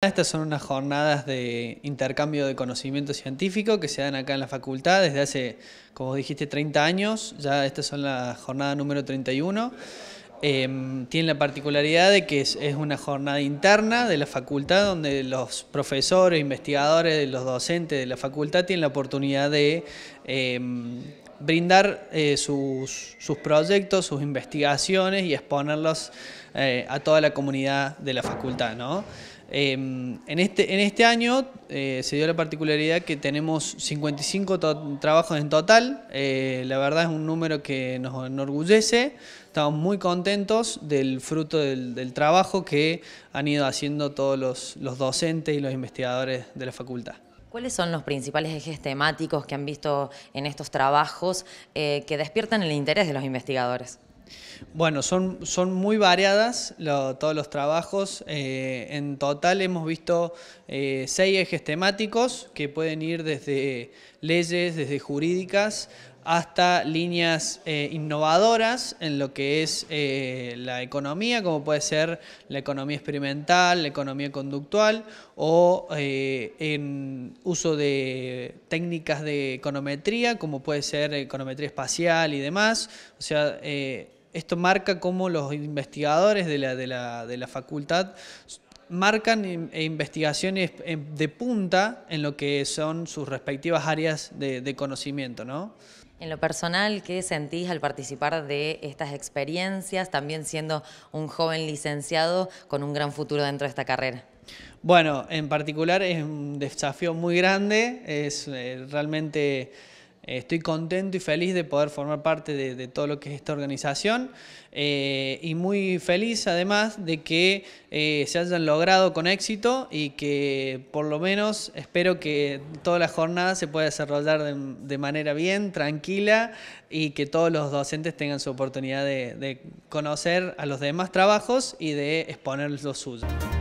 Estas son unas jornadas de intercambio de conocimiento científico que se dan acá en la facultad desde hace, como dijiste, 30 años. Ya estas son la jornada número 31. Em, tienen la particularidad de que es, una jornada interna de la facultad donde los profesores, investigadores, los docentes de la facultad tienen la oportunidad de em, brindar eh, sus, sus, proyectos, sus investigaciones y exponerlos eh, a toda la comunidad de la facultad. ¿no? Em, este, en, este, año eh, se dio la particularidad que tenemos 55 trabajos en total. Eh, la verdad es un número que nos enorgullece. Estamos muy contentos del fruto del, trabajo que han ido haciendo todos los, docentes y los investigadores de la facultad. ¿Cuáles son los principales ejes temáticos que han visto en estos trabajos eh, que despiertan el interés de los investigadores? Bueno, son, son muy variadas todos los trabajos. Eh, en total hemos visto eh, seis ejes temáticos que pueden ir desde leyes, desde jurídicas, hasta líneas eh, innovadoras en lo que es la economía, como puede ser la economía experimental, la economía conductual o en uso de técnicas de econometría, como puede ser econometría espacial y demás. O sea, esto marca cómo los investigadores de la, facultad marcan e investigaciones de punta en lo que son sus respectivas áreas de, conocimiento, En lo personal, ¿qué sentís al participar de estas experiencias, también siendo un joven licenciado con un gran futuro dentro de esta carrera? Bueno, en particular es un desafío muy grande, es eh, realmente estoy contento y feliz de poder formar parte de, todo lo que es esta organización eh, y muy feliz además de que eh, se hayan logrado con éxito y que por lo menos espero que toda la jornada se pueda desarrollar de, manera bien, tranquila y que todos los docentes tengan su oportunidad de, conocer a los demás trabajos y de exponer los suyos.